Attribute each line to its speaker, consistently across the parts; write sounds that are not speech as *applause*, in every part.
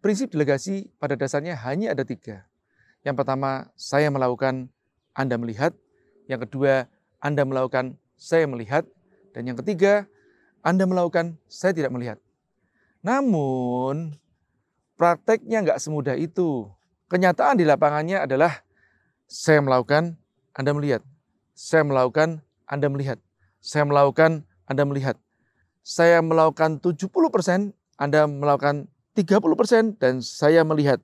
Speaker 1: Prinsip delegasi pada dasarnya hanya ada tiga. Yang pertama, saya melakukan, Anda melihat. Yang kedua, Anda melakukan, saya melihat. Dan yang ketiga, Anda melakukan, saya tidak melihat. Namun, prakteknya nggak semudah itu. Kenyataan di lapangannya adalah, saya melakukan, Anda melihat. Saya melakukan, Anda melihat. Saya melakukan, Anda melihat. Saya melakukan 70%, Anda melakukan 30% dan saya melihat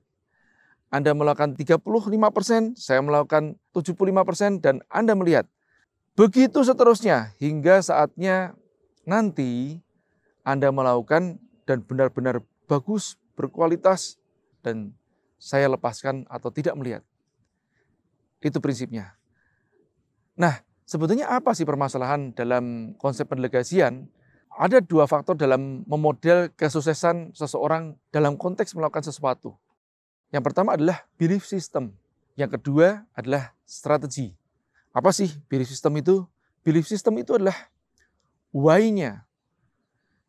Speaker 1: Anda melakukan 35%, saya melakukan 75% dan Anda melihat. Begitu seterusnya hingga saatnya nanti Anda melakukan dan benar-benar bagus, berkualitas dan saya lepaskan atau tidak melihat. Itu prinsipnya. Nah, sebetulnya apa sih permasalahan dalam konsep pendelegasian? ada dua faktor dalam memodel kesuksesan seseorang dalam konteks melakukan sesuatu. Yang pertama adalah belief system. Yang kedua adalah strategi. Apa sih belief system itu? Belief system itu adalah why-nya,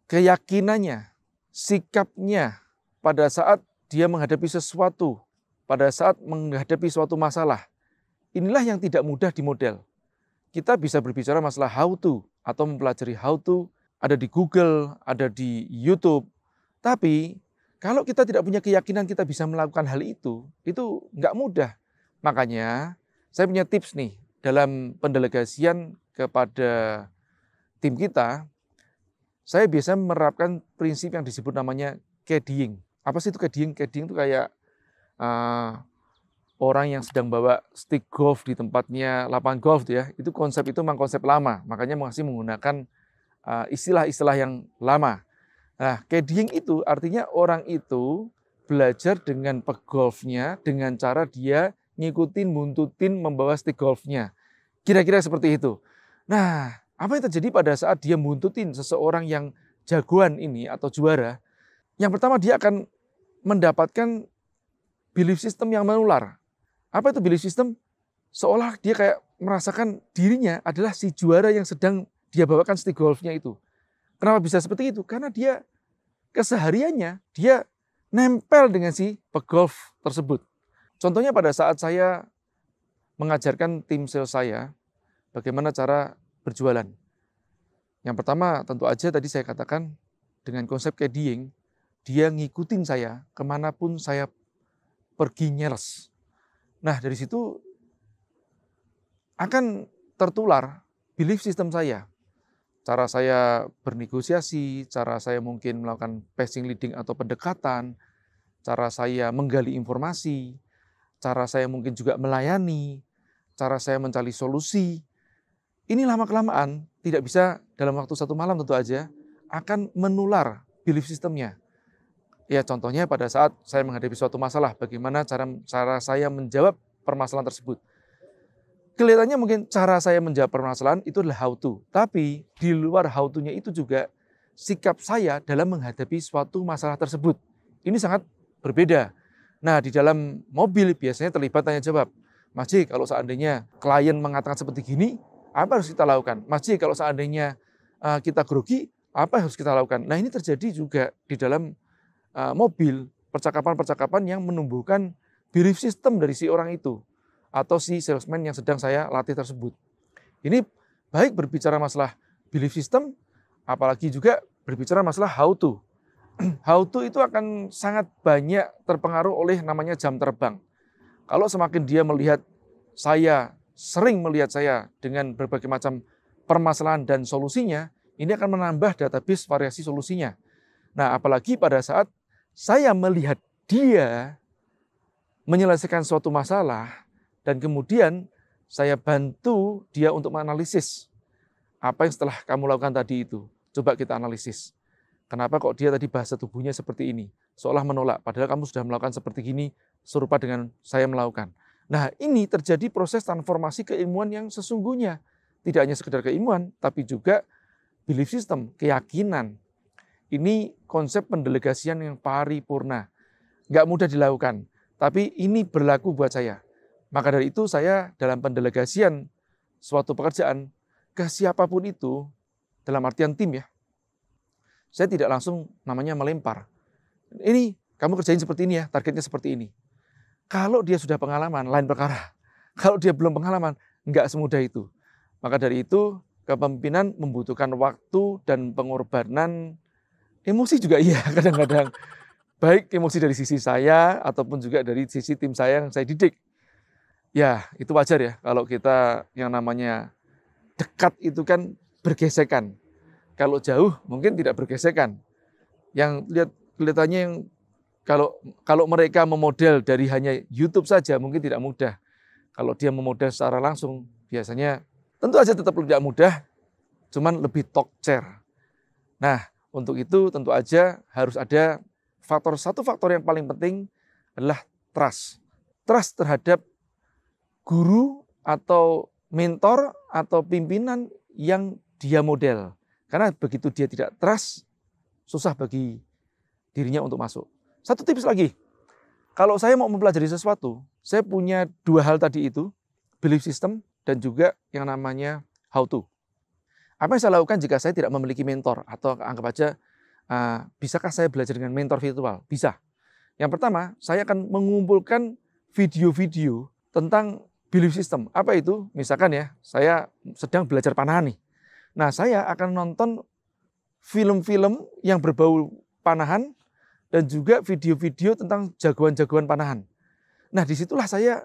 Speaker 1: keyakinannya, sikapnya pada saat dia menghadapi sesuatu, pada saat menghadapi suatu masalah. Inilah yang tidak mudah dimodel. Kita bisa berbicara masalah how to atau mempelajari how to ada di Google, ada di YouTube. Tapi kalau kita tidak punya keyakinan kita bisa melakukan hal itu, itu nggak mudah. Makanya saya punya tips nih dalam pendelegasian kepada tim kita, saya biasa menerapkan prinsip yang disebut namanya caddying. Apa sih itu caddying? Caddying itu kayak uh, orang yang sedang bawa stick golf di tempatnya lapangan golf ya. Itu konsep itu memang konsep lama, makanya masih menggunakan Ah, istilah-istilah yang lama. Nah, caddying itu artinya orang itu belajar dengan pegolfnya dengan cara dia ngikutin, buntutin, membawa stick golfnya. Kira-kira seperti itu. Nah, apa yang terjadi pada saat dia buntutin seseorang yang jagoan ini atau juara? Yang pertama dia akan mendapatkan belief system yang menular. Apa itu belief system? Seolah dia kayak merasakan dirinya adalah si juara yang sedang dia bawakan stick golfnya itu. Kenapa bisa seperti itu? Karena dia kesehariannya dia nempel dengan si pegolf tersebut. Contohnya pada saat saya mengajarkan tim sales saya bagaimana cara berjualan. Yang pertama tentu aja tadi saya katakan dengan konsep caddying, dia ngikutin saya kemanapun saya pergi nyeres. Nah dari situ akan tertular belief system saya cara saya bernegosiasi, cara saya mungkin melakukan passing leading atau pendekatan, cara saya menggali informasi, cara saya mungkin juga melayani, cara saya mencari solusi. Ini lama-kelamaan tidak bisa dalam waktu satu malam tentu aja akan menular belief sistemnya. Ya contohnya pada saat saya menghadapi suatu masalah, bagaimana cara cara saya menjawab permasalahan tersebut kelihatannya mungkin cara saya menjawab permasalahan itu adalah how to. Tapi di luar how to-nya itu juga sikap saya dalam menghadapi suatu masalah tersebut. Ini sangat berbeda. Nah, di dalam mobil biasanya terlibat tanya jawab. Mas J, kalau seandainya klien mengatakan seperti gini, apa harus kita lakukan? Mas J, kalau seandainya eh, kita grogi, apa harus kita lakukan? Nah, ini terjadi juga di dalam eh, mobil percakapan-percakapan yang menumbuhkan belief system dari si orang itu atau si salesman yang sedang saya latih tersebut. Ini baik berbicara masalah belief system, apalagi juga berbicara masalah how to. *clears throat* How to itu akan sangat banyak terpengaruh oleh namanya jam terbang. Kalau semakin dia melihat saya, sering melihat saya dengan berbagai macam permasalahan dan solusinya, ini akan menambah database variasi solusinya. Nah, apalagi pada saat saya melihat dia menyelesaikan suatu masalah, dan kemudian saya bantu dia untuk menganalisis apa yang setelah kamu lakukan tadi itu. Coba kita analisis. Kenapa kok dia tadi bahasa tubuhnya seperti ini? Seolah menolak, padahal kamu sudah melakukan seperti gini, serupa dengan saya melakukan. Nah ini terjadi proses transformasi keilmuan yang sesungguhnya. Tidak hanya sekedar keilmuan, tapi juga belief system, keyakinan. Ini konsep pendelegasian yang paripurna. Nggak mudah dilakukan, tapi ini berlaku buat saya. Maka dari itu saya dalam pendelegasian suatu pekerjaan ke siapapun itu, dalam artian tim ya, saya tidak langsung namanya melempar. Ini kamu kerjain seperti ini ya, targetnya seperti ini. Kalau dia sudah pengalaman, lain perkara. *laughs* Kalau dia belum pengalaman, enggak semudah itu. Maka dari itu, kepemimpinan membutuhkan waktu dan pengorbanan emosi juga iya *laughs* kadang-kadang. Baik emosi dari sisi saya, ataupun juga dari sisi tim saya yang saya didik ya itu wajar ya kalau kita yang namanya dekat itu kan bergesekan. Kalau jauh mungkin tidak bergesekan. Yang lihat kelihatannya yang kalau kalau mereka memodel dari hanya YouTube saja mungkin tidak mudah. Kalau dia memodel secara langsung biasanya tentu aja tetap tidak mudah, cuman lebih talk chair. Nah, untuk itu tentu aja harus ada faktor satu faktor yang paling penting adalah trust. Trust terhadap guru atau mentor atau pimpinan yang dia model. Karena begitu dia tidak trust, susah bagi dirinya untuk masuk. Satu tips lagi, kalau saya mau mempelajari sesuatu, saya punya dua hal tadi itu, belief system dan juga yang namanya how to. Apa yang saya lakukan jika saya tidak memiliki mentor atau anggap aja uh, bisakah saya belajar dengan mentor virtual? Bisa. Yang pertama, saya akan mengumpulkan video-video tentang belief system. Apa itu? Misalkan ya, saya sedang belajar panahan nih. Nah, saya akan nonton film-film yang berbau panahan dan juga video-video tentang jagoan-jagoan panahan. Nah, disitulah saya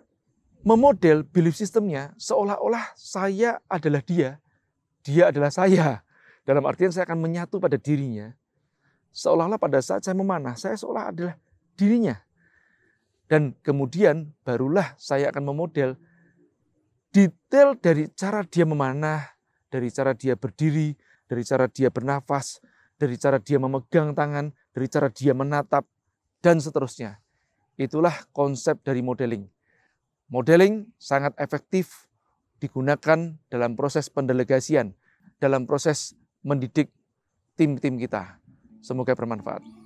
Speaker 1: memodel belief systemnya seolah-olah saya adalah dia, dia adalah saya. Dalam artian saya akan menyatu pada dirinya. Seolah-olah pada saat saya memanah, saya seolah adalah dirinya. Dan kemudian barulah saya akan memodel detail dari cara dia memanah, dari cara dia berdiri, dari cara dia bernafas, dari cara dia memegang tangan, dari cara dia menatap, dan seterusnya. Itulah konsep dari modeling. Modeling sangat efektif digunakan dalam proses pendelegasian, dalam proses mendidik tim-tim kita. Semoga bermanfaat.